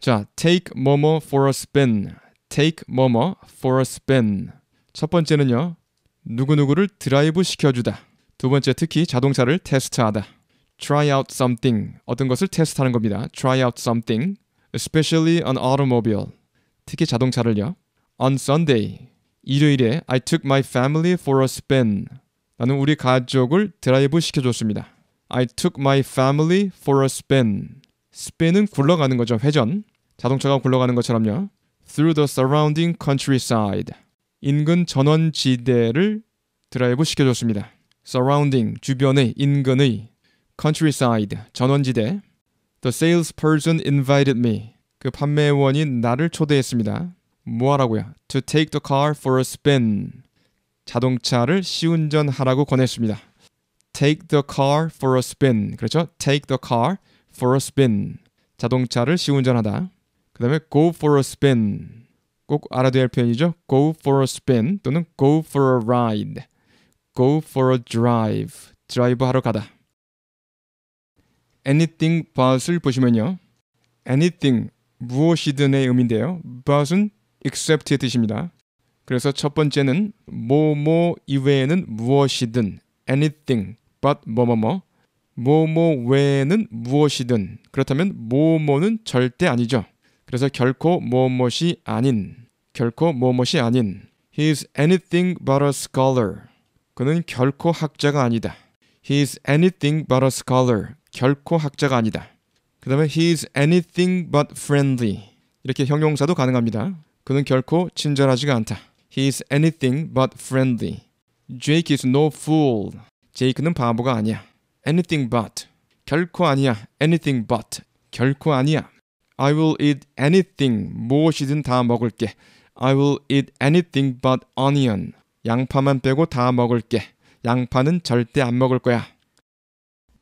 자, take 뭐뭐 for a spin. take 뭐뭐 for a spin. 첫 번째는요. 누구누구를 드라이브 시켜주다. 두 번째 특히 자동차를 테스트하다. try out something. 어떤 것을 테스트하는 겁니다. try out something. especially an automobile. 특히 자동차를요. on Sunday. 일요일에 I took my family for a spin. 나는 우리 가족을 드라이브 시켜줬습니다. I took my family for a spin. spin은 굴러가는 거죠. 회전. 자동차가 굴러가는 것처럼요. Through the surrounding countryside. 인근 전원지대를 드라이브 시켜줬습니다. Surrounding 주변의 인근의 countryside 전원지대. The salesperson invited me. 그 판매원이 나를 초대했습니다. 뭐하라고요? To take the car for a spin. 자동차를 시운전하라고 권했습니다. Take the car for a spin. 그렇죠? Take the car for a spin. 자동차를 시운전하다. 그 다음에 go for a spin 꼭 알아둬야 할 표현이죠. go for a spin 또는 go for a ride go for a drive 드라이브 하러 가다 anything but을 보시면요. anything 무엇이든의 의미인데요. but은 except의 뜻입니다. 그래서 첫 번째는 뭐뭐 이외에는 무엇이든 anything but 뭐뭐뭐 뭐뭐 외에는 무엇이든 그렇다면 뭐뭐는 절대 아니죠. 그래서 결코 무엇이 아닌 결코 무엇무엇이 아닌 He is anything but a scholar. 그는 결코 학자가 아니다. He is anything but a scholar. 결코 학자가 아니다. 그 다음에 he is anything but friendly. 이렇게 형용사도 가능합니다. 그는 결코 친절하지가 않다. He is anything but friendly. Jake is no fool. 제이크는 바보가 아니야. Anything but. 결코 아니야. Anything but. 결코 아니야. I will eat anything 무엇이든 다 먹을게. I will eat anything but onion. 양파만 빼고 다 먹을게. 양파는 절대 안 먹을 거야.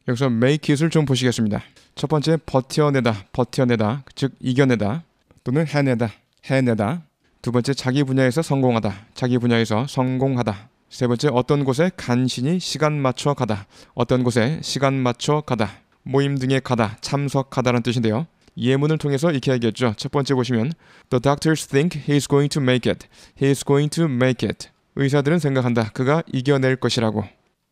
여기서 make it을 좀 보시겠습니다. 첫 번째 버텨내다, 버텨내다, 즉 이겨내다 또는 해내다, 해내다. 두 번째 자기 분야에서 성공하다, 자기 분야에서 성공하다. 세 번째 어떤 곳에 간신히 시간 맞춰 가다, 어떤 곳에 시간 맞춰 가다. 모임 등에 가다, 참석하다라는 뜻인데요. 예문을 통해서 익혀야 겠죠. 첫 번째 보시면 The doctors think he is going to make it. He is going to make it. 의사들은 생각한다. 그가 이겨낼 것이라고.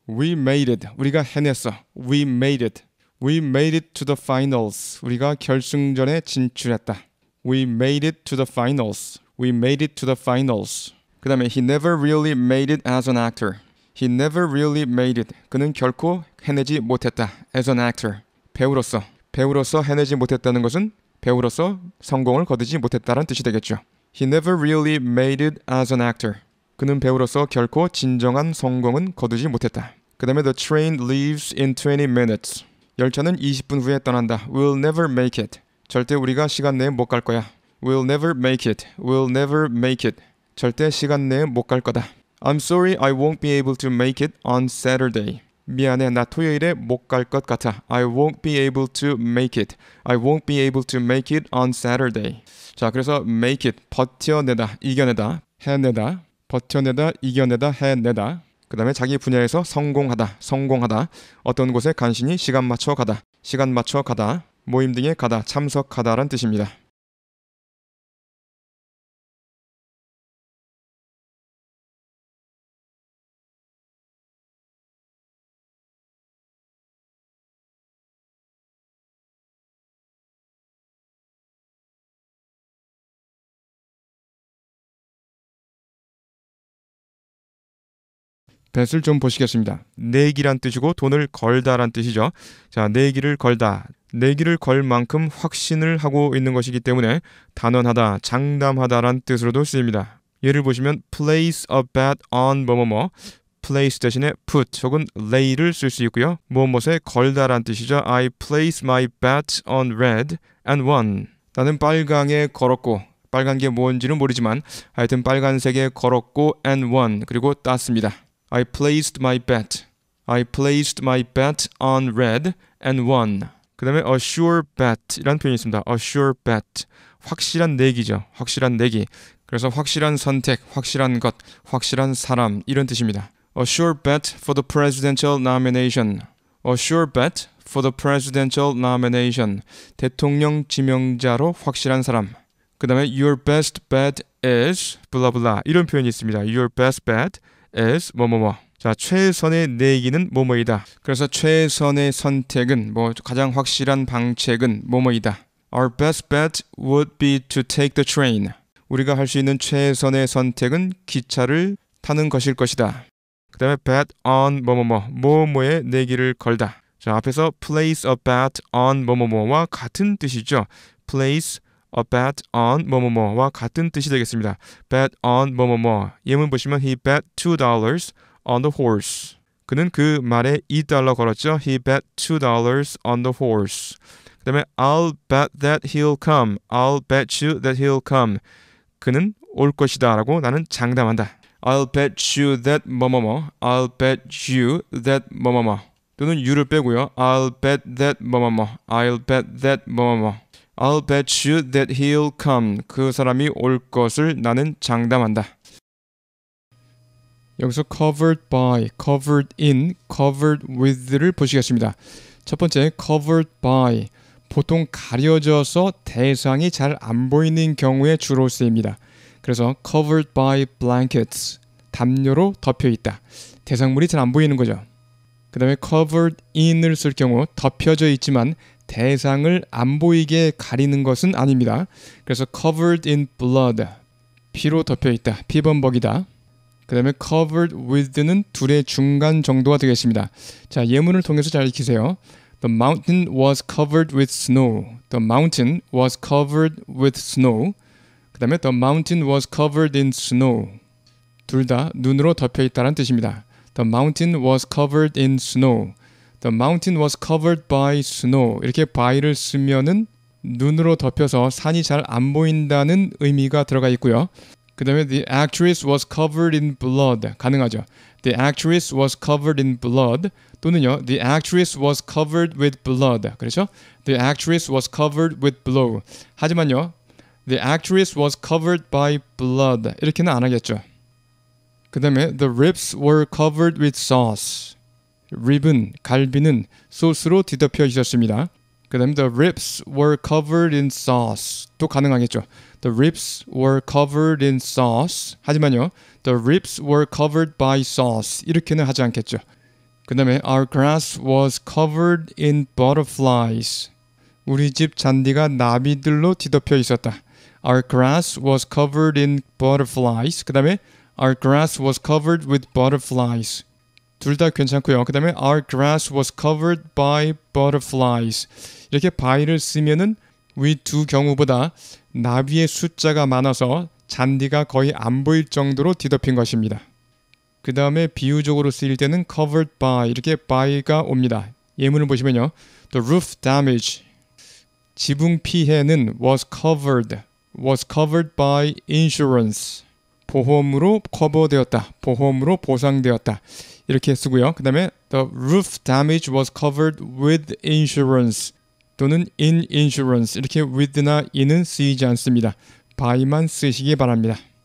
We made it. 우리가 해냈어. We made it. We made it to the finals. 우리가 결승전에 진출했다. We made it to the finals. We made it to the finals. 그 다음에 he never really made it as an actor. He never really made it. 그는 결코 해내지 못했다. As an actor. 배우로서. 배우로서 해내지 못했다는 것은 배우로서 성공을 거두지 못했다는 뜻이 되겠죠. He never really made it as an actor. 그는 배우로서 결코 진정한 성공은 거두지 못했다. 그 다음에 The train leaves in 20 minutes. 열차는 20분 후에 떠난다. We'll never make it. 절대 우리가 시간 내에 못 갈 거야. We'll never make it. We'll never make it. 절대 시간 내에 못 갈 거다. I'm sorry I won't be able to make it on Saturday. 미안해 나 토요일에 못 갈 것 같아. I won't be able to make it. I won't be able to make it on Saturday. 자 그래서 make it 버텨내다 이겨내다 해내다 버텨내다 이겨내다 해내다 그 다음에 자기 분야에서 성공하다 성공하다 어떤 곳에 간신히 시간 맞춰 가다 시간 맞춰 가다 모임 등에 가다 참석하다 라는 뜻입니다. 뱃을 좀 보시겠습니다. 내기란 네 뜻이고 돈을 걸다란 뜻이죠. 자, 내기를 네 걸다. 내기를 네 걸 만큼 확신을 하고 있는 것이기 때문에 단언하다, 장담하다란 뜻으로도 쓰입니다. 예를 보시면 place a bet on 뭐뭐뭐 place 대신에 put 혹은 lay를 쓸 수 있고요. 무엇에 걸다란 뜻이죠. I place my bet on red and won. 나는 빨강에 걸었고 빨간 게 뭔지는 모르지만 하여튼 빨간색에 걸었고 and won 그리고 땄습니다. I placed my bet. I placed my bet on red and won. 그 다음에 a sure bet 이라는 표현이 있습니다. a sure bet. 확실한 내기죠. 확실한 내기. 그래서 확실한 선택, 확실한 것, 확실한 사람 이런 뜻입니다. a sure bet for the presidential nomination. a sure bet for the presidential nomination. 대통령 지명자로 확실한 사람. 그 다음에 your best bet is 블라블라 이런 표현이 있습니다. your best bet as 뭐뭐뭐. 자, 최선의 내기는 뭐뭐이다. 그래서 최선의 선택은 뭐 가장 확실한 방책은 뭐뭐이다. Our best bet would be to take the train. 우리가 할 수 있는 최선의 선택은 기차를 타는 것일 것이다. 그 다음에 bet on 뭐뭐뭐 뭐뭐의 내기를 걸다. 자 앞에서 place a bet on 뭐뭐뭐와 같은 뜻이죠. place a bet on 뭐뭐뭐와 같은 뜻이 되겠습니다. bet on 뭐뭐뭐 예문 보시면 he bet two dollars on the horse. 그는 그 말에 2달러 걸었죠. he bet two dollars on the horse. 그다음에 I'll bet that he'll come. I'll bet you that he'll come. 그는 올 것이다라고 나는 장담한다. I'll bet you that 뭐뭐뭐. I'll bet you that 뭐뭐뭐. 또는 you를 빼고요. I'll bet that 뭐뭐뭐. I'll bet that 뭐뭐뭐. I'll bet you that he'll come. 그 사람이 올 것을 나는 장담한다. 여기서 covered by, covered in, covered with를 보시겠습니다. 첫 번째 covered by 보통 가려져서 대상이 잘 안 보이는 경우에 주로 쓰입니다. 그래서 covered by blankets 담요로 덮여 있다. 대상물이 잘 안 보이는 거죠. 그 다음에 covered in을 쓸 경우 덮여져 있지만 대상을 안 보이게 가리는 것은 아닙니다. 그래서 covered in blood 피로 덮여 있다. 피범벅이다. 그다음에 covered with는 둘의 중간 정도가 되겠습니다. 자, 예문을 통해서 잘 익히세요. The mountain was covered with snow. The mountain was covered with snow. 그다음에 the mountain was covered in snow. 둘 다 눈으로 덮여 있다는 뜻입니다. The mountain was covered in snow. The mountain was covered by snow. 이렇게 by를 쓰면은 눈으로 덮여서 산이 잘 안 보인다는 의미가 들어가 있고요. 그 다음에 the actress was covered in blood 가능하죠. The actress was covered in blood 또는요. The actress was covered with blood 그렇죠? The actress was covered with blow. 하지만요. The actress was covered by blood 이렇게는 안 하겠죠. 그 다음에 the ribs were covered with sauce. rib은 갈비는 소스로 뒤덮여 있었습니다. 그 다음에 the ribs were covered in sauce 또 가능하겠죠. The ribs were covered in sauce. 하지만요, the ribs were covered by sauce 이렇게는 하지 않겠죠. 그 다음에 our grass was covered in butterflies. 우리 집 잔디가 나비들로 뒤덮여 있었다. Our grass was covered in butterflies. 그 다음에 Our grass was covered with butterflies. 둘다 괜찮고요. 그 다음에 our grass was covered by butterflies 이렇게 by를 쓰면은 we 두 경우보다 나비의 숫자가 많아서 잔디가 거의 안 보일 정도로 뒤덮인 것입니다. 그 다음에 비유적으로 쓰일 때는 covered by 이렇게 by가 옵니다. 예문을 보시면요. The roof damage 지붕 피해는 was covered was covered by insurance 보험으로 커버되었다. 보험으로 보상되었다. 이렇게 쓰고요. 그 다음에 the roof damage was covered with insurance 또는 in insurance 이렇게 with나 in은 쓰이지 않습니다. by만 쓰시기 바랍니다.